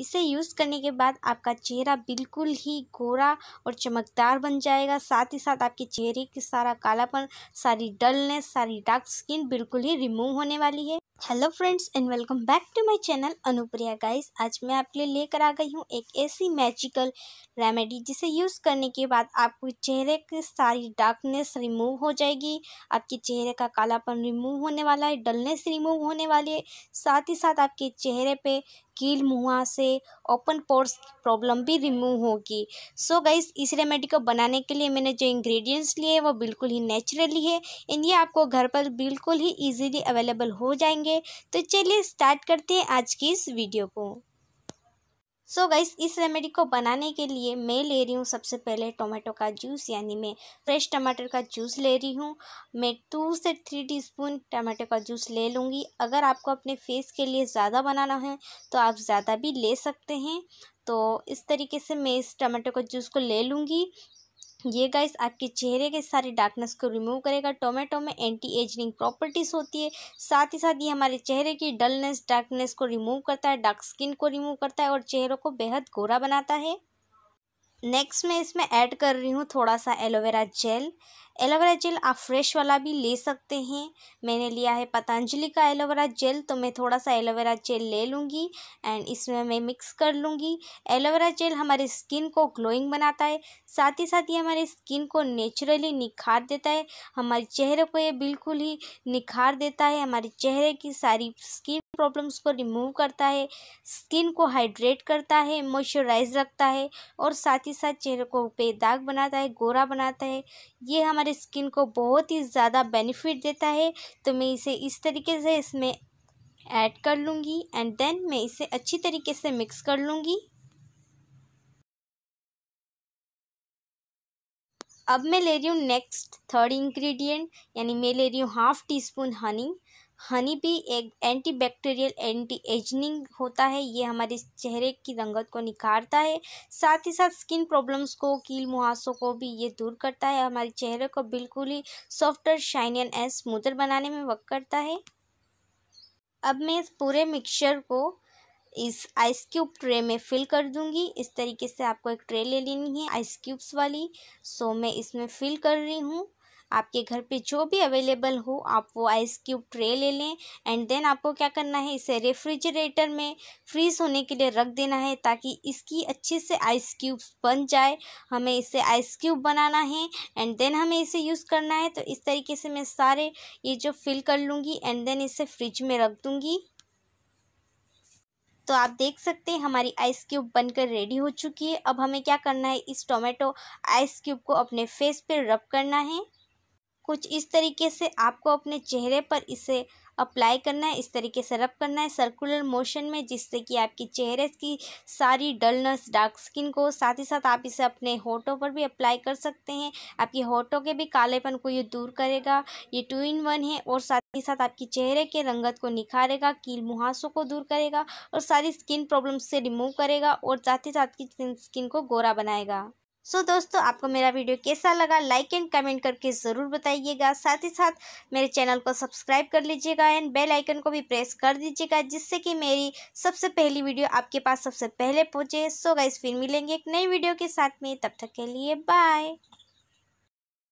इसे यूज़ करने के बाद आपका चेहरा बिल्कुल ही गोरा और चमकदार बन जाएगा साथ ही साथ आपके चेहरे की सारा कालापन सारी डलनेस सारी डार्क स्किन बिल्कुल ही रिमूव होने वाली है hello friends and welcome back to my channel Anupriya guys आज मैं आपके लिए लेकर आ गई हूँ एक ऐसी मैजिकल रेमेडी जिसे यूज़ करने के बाद आपके चेहरे की सारी डार्कनेस रिमूव हो जाएगी आपके चेहरे का कालापन रिमूव होने वाला है डलनेस रिमूव होने वाली है साथ ही साथ आपके चेहरे पे कील मुहा से ओपन पोर्स प्रॉब्लम भी रिमूव होगी सो so गाइस इस रेमेडी को बनाने के लिए मैंने जो इंग्रेडिएंट्स लिए वो बिल्कुल ही नेचुरली है एंड ये आपको घर पर बिल्कुल ही इजीली अवेलेबल हो जाएंगे तो चलिए स्टार्ट करते हैं आज की इस वीडियो को सो so गाइस इस रेमेडी को बनाने के लिए मैं ले रही हूँ सबसे पहले टोमेटो का जूस यानी मैं फ्रेश टमाटर का जूस ले रही हूँ मैं टू से थ्री टीस्पून टमाटो का जूस ले लूँगी अगर आपको अपने फेस के लिए ज़्यादा बनाना है तो आप ज़्यादा भी ले सकते हैं तो इस तरीके से मैं इस टमाटो का जूस को ले लूँगी ये गाइस आपके चेहरे के सारे डार्कनेस को रिमूव करेगा टोमेटो में एंटी एजिंग प्रॉपर्टीज़ होती है साथ ही साथ ये हमारे चेहरे की डलनेस डार्कनेस को रिमूव करता है डार्क स्किन को रिमूव करता है और चेहरों को बेहद गोरा बनाता है नेक्स्ट मैं इसमें ऐड कर रही हूँ थोड़ा सा एलोवेरा जेल एलोवेरा जेल आप फ्रेश वाला भी ले सकते हैं मैंने लिया है पतंजलि का एलोवेरा जेल तो मैं थोड़ा सा एलोवेरा जेल ले लूँगी एंड इसमें मैं मिक्स कर लूँगी एलोवेरा जेल हमारे स्किन को ग्लोइंग बनाता है साथ ही साथ ये हमारे स्किन को नेचुरली निखार देता है हमारे चेहरे को ये बिल्कुल ही निखार देता है हमारे चेहरे की सारी स्किन प्रॉब्लम्स को रिमूव करता है स्किन को हाइड्रेट करता है मॉइस्चराइज रखता है और साथ ही साथ चेहरे को पे दाग बनाता है गोरा बनाता है ये हमारे हमारे स्किन को बहुत ही ज़्यादा बेनिफिट देता है तो मैं इसे इस तरीके से इसमें ऐड कर लूँगी एंड देन मैं इसे अच्छी तरीके से मिक्स कर लूँगी अब मैं ले रही हूँ नेक्स्ट थर्ड इंग्रेडिएंट यानी मैं ले रही हूँ half teaspoon honey honey भी एक एंटीबैक्टीरियल एंटी एजनिंग होता है ये हमारे चेहरे की रंगत को निखारता है साथ ही साथ स्किन प्रॉब्लम्स को कील मुहासों को भी ये दूर करता है हमारे चेहरे को बिल्कुल ही सॉफ्टर शाइनी एंड स्मूथर बनाने में वर्क करता है अब मैं इस पूरे मिक्सचर को इस आइस क्यूब ट्रे में फिल कर दूंगी इस तरीके से आपको एक ट्रे ले लेनी है आइस क्यूब्स वाली सो मैं इसमें फिल कर रही हूँ आपके घर पे जो भी अवेलेबल हो आप वो आइस क्यूब ट्रे ले लें एंड देन आपको क्या करना है इसे रेफ्रिजरेटर में फ्रीज होने के लिए रख देना है ताकि इसकी अच्छे से आइस क्यूब्स बन जाए हमें इसे आइस क्यूब बनाना है एंड देन हमें इसे यूज़ करना है तो इस तरीके से मैं सारे ये जो फिल कर लूँगी एंड देन इसे फ्रिज में रख दूँगी तो आप देख सकते हैं हमारी आइस क्यूब बनकर रेडी हो चुकी है अब हमें क्या करना है इस टोमेटो आइस क्यूब को अपने फेस पर रब करना है कुछ इस तरीके से आपको अपने चेहरे पर इसे अप्लाई करना है इस तरीके से रब करना है सर्कुलर मोशन में जिससे कि आपकी चेहरे की सारी डलनेस डार्क स्किन को साथ ही साथ आप इसे अपने होठों पर भी अप्लाई कर सकते हैं आपके होठों के भी कालेपन को ये दूर करेगा ये टू इन वन है और साथ ही साथ आपकी चेहरे के रंगत को निखारेगा कील मुहासों को दूर करेगा और सारी स्किन प्रॉब्लम से रिमूव करेगा और साथ ही साथ की स्किन को गोरा बनाएगा सो so, दोस्तों आपको मेरा वीडियो कैसा लगा लाइक एंड कमेंट करके ज़रूर बताइएगा साथ ही साथ मेरे चैनल को सब्सक्राइब कर लीजिएगा एंड बेल आइकन को भी प्रेस कर दीजिएगा जिससे कि मेरी सबसे पहली वीडियो आपके पास सबसे पहले पहुंचे सो so, गाइस फिर मिलेंगे एक नई वीडियो के साथ में तब तक के लिए बाय